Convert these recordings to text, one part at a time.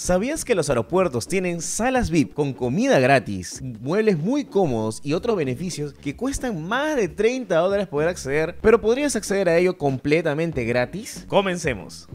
¿Sabías que los aeropuertos tienen salas VIP con comida gratis, muebles muy cómodos y otros beneficios que cuestan más de 30 dólares poder acceder, pero podrías acceder a ello completamente gratis? Comencemos.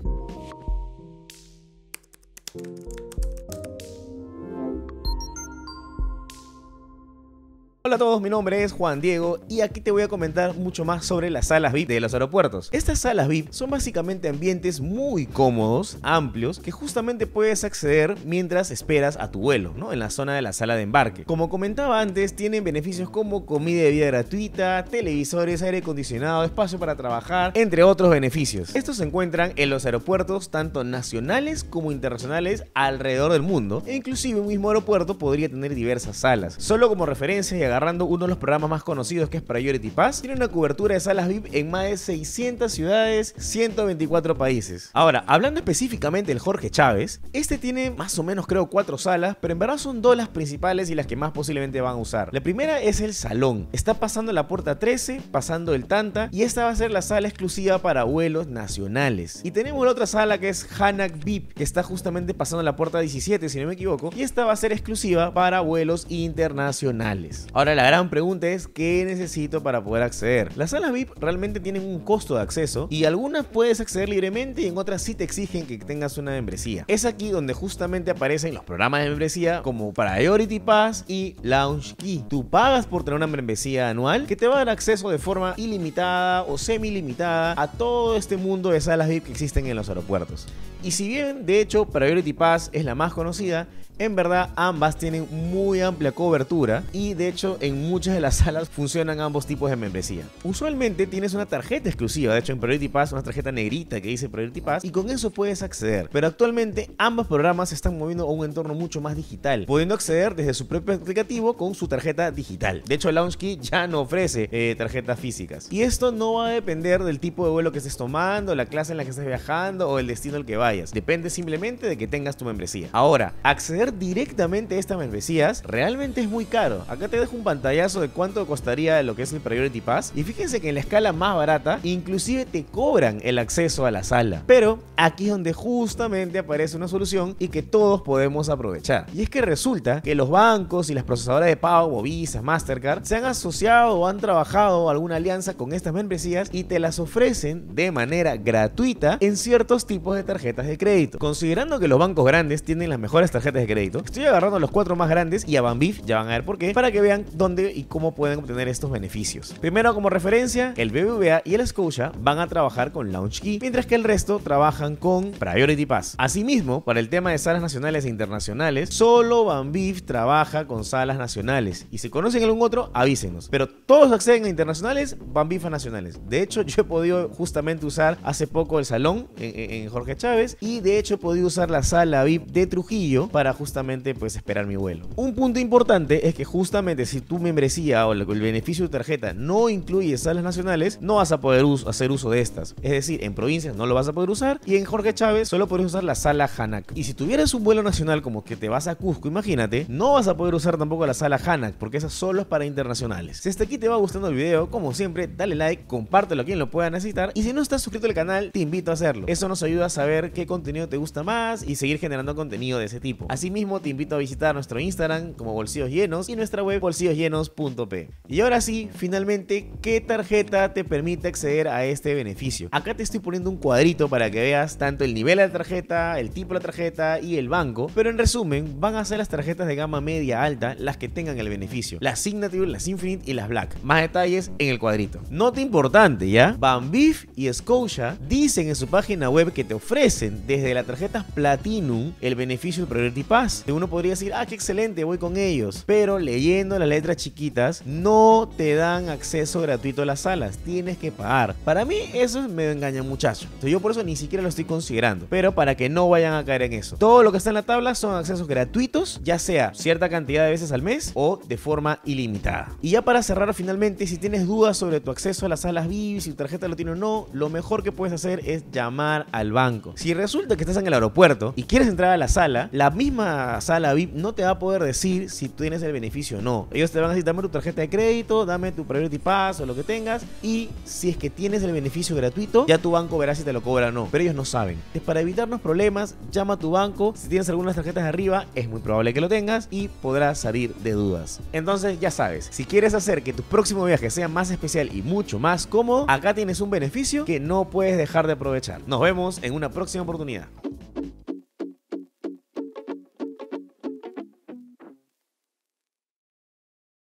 Hola a todos, mi nombre es Juan Diego y aquí te voy a comentar mucho más sobre las salas VIP de los aeropuertos. Estas salas VIP son básicamente ambientes muy cómodos, amplios, que justamente puedes acceder mientras esperas a tu vuelo, ¿no? En la zona de la sala de embarque. Como comentaba antes, tienen beneficios como comida y vida gratuita, televisores, aire acondicionado, espacio para trabajar, entre otros beneficios. Estos se encuentran en los aeropuertos tanto nacionales como internacionales alrededor del mundo e inclusive un mismo aeropuerto podría tener diversas salas. Solo como referencia y agarrando uno de los programas más conocidos que es Priority Pass, tiene una cobertura de salas VIP en más de 600 ciudades, 124 países. Ahora, hablando específicamente del Jorge Chávez, este tiene más o menos creo cuatro salas, pero en verdad son dos las principales y las que más posiblemente van a usar. La primera es el salón, está pasando la puerta 13, pasando el Tanta, y esta va a ser la sala exclusiva para vuelos nacionales. Y tenemos la otra sala que es Hanak VIP, que está justamente pasando la puerta 17, si no me equivoco, y esta va a ser exclusiva para vuelos internacionales. Ahora, Ahora la gran pregunta es ¿qué necesito para poder acceder? Las salas VIP realmente tienen un costo de acceso y algunas puedes acceder libremente y en otras sí te exigen que tengas una membresía. Es aquí donde justamente aparecen los programas de membresía como Priority Pass y Lounge Key. Tú pagas por tener una membresía anual que te va a dar acceso de forma ilimitada o semi limitada a todo este mundo de salas VIP que existen en los aeropuertos. Y si bien de hecho Priority Pass es la más conocida, en verdad, ambas tienen muy amplia cobertura y de hecho en muchas de las salas funcionan ambos tipos de membresía. Usualmente tienes una tarjeta exclusiva, de hecho en Priority Pass, una tarjeta negrita que dice Priority Pass y con eso puedes acceder. Pero actualmente ambos programas se están moviendo a un entorno mucho más digital, pudiendo acceder desde su propio aplicativo con su tarjeta digital. De hecho, LaunchKey ya no ofrece eh, tarjetas físicas. Y esto no va a depender del tipo de vuelo que estés tomando, la clase en la que estés viajando o el destino al que vayas. Depende simplemente de que tengas tu membresía. Ahora, acceder directamente estas membresías realmente es muy caro. Acá te dejo un pantallazo de cuánto costaría lo que es el Priority Pass. Y fíjense que en la escala más barata, inclusive te cobran el acceso a la sala. Pero aquí es donde justamente aparece una solución y que todos podemos aprovechar. Y es que resulta que los bancos y las procesadoras de pago, Visa, Mastercard, se han asociado o han trabajado alguna alianza con estas membresías y te las ofrecen de manera gratuita en ciertos tipos de tarjetas de crédito. Considerando que los bancos grandes tienen las mejores tarjetas de crédito, Estoy agarrando los cuatro más grandes y a Bambif, ya van a ver por qué, para que vean dónde y cómo pueden obtener estos beneficios. Primero, como referencia, el BBVA y el Scotia van a trabajar con Key mientras que el resto trabajan con Priority Pass. Asimismo, para el tema de salas nacionales e internacionales, solo Bambif trabaja con salas nacionales. Y si conocen algún otro, avísenos. Pero todos acceden a internacionales, Bambif a nacionales. De hecho, yo he podido justamente usar hace poco el salón en, Jorge Chávez y de hecho he podido usar la sala VIP de Trujillo para justamente justamente pues esperar mi vuelo. Un punto importante es que justamente si tu membresía o el beneficio de tarjeta no incluye salas nacionales, no vas a poder hacer uso de estas. Es decir, en provincias no lo vas a poder usar y en Jorge Chávez solo puedes usar la sala Hanak. Y si tuvieras un vuelo nacional como que te vas a Cusco, imagínate, no vas a poder usar tampoco la sala Hanak porque esa solo es para internacionales. Si hasta aquí te va gustando el video, como siempre, dale like, compártelo a quien lo pueda necesitar y si no estás suscrito al canal, te invito a hacerlo. Eso nos ayuda a saber qué contenido te gusta más y seguir generando contenido de ese tipo. Así mismo te invito a visitar nuestro Instagram como Bolsillos Llenos y nuestra web bolsillosllenos.p. Y ahora sí, finalmente, ¿qué tarjeta te permite acceder a este beneficio? Acá te estoy poniendo un cuadrito para que veas tanto el nivel de la tarjeta, el tipo de la tarjeta y el banco, pero en resumen, van a ser las tarjetas de gama media alta las que tengan el beneficio, las Signature, las Infinite y las Black. Más detalles en el cuadrito. Nota importante, ¿ya? Banbif y Scotia dicen en su página web que te ofrecen desde las tarjetas Platinum el beneficio del Priority Pass uno podría decir, ah, qué excelente, voy con ellos. Pero leyendo las letras chiquitas, no te dan acceso gratuito a las salas. Tienes que pagar. Para mí, eso me engaña muchacho. Entonces, yo por eso ni siquiera lo estoy considerando. Pero para que no vayan a caer en eso. Todo lo que está en la tabla son accesos gratuitos, ya sea cierta cantidad de veces al mes o de forma ilimitada. Y ya para cerrar, finalmente, si tienes dudas sobre tu acceso a las salas VIP, si tu tarjeta lo tiene o no, lo mejor que puedes hacer es llamar al banco. Si resulta que estás en el aeropuerto y quieres entrar a la sala, la misma sala VIP no te va a poder decir si tienes el beneficio o no. Ellos te van a decir, dame tu tarjeta de crédito, dame tu Priority Pass o lo que tengas. Y si es que tienes el beneficio gratuito, ya tu banco verá si te lo cobra o no. Pero ellos no saben. Entonces, para evitarnos problemas, llama a tu banco. Si tienes algunas tarjetas de arriba, es muy probable que lo tengas y podrás salir de dudas. Entonces, ya sabes, si quieres hacer que tu próximo viaje sea más especial y mucho más cómodo, acá tienes un beneficio que no puedes dejar de aprovechar. Nos vemos en una próxima oportunidad.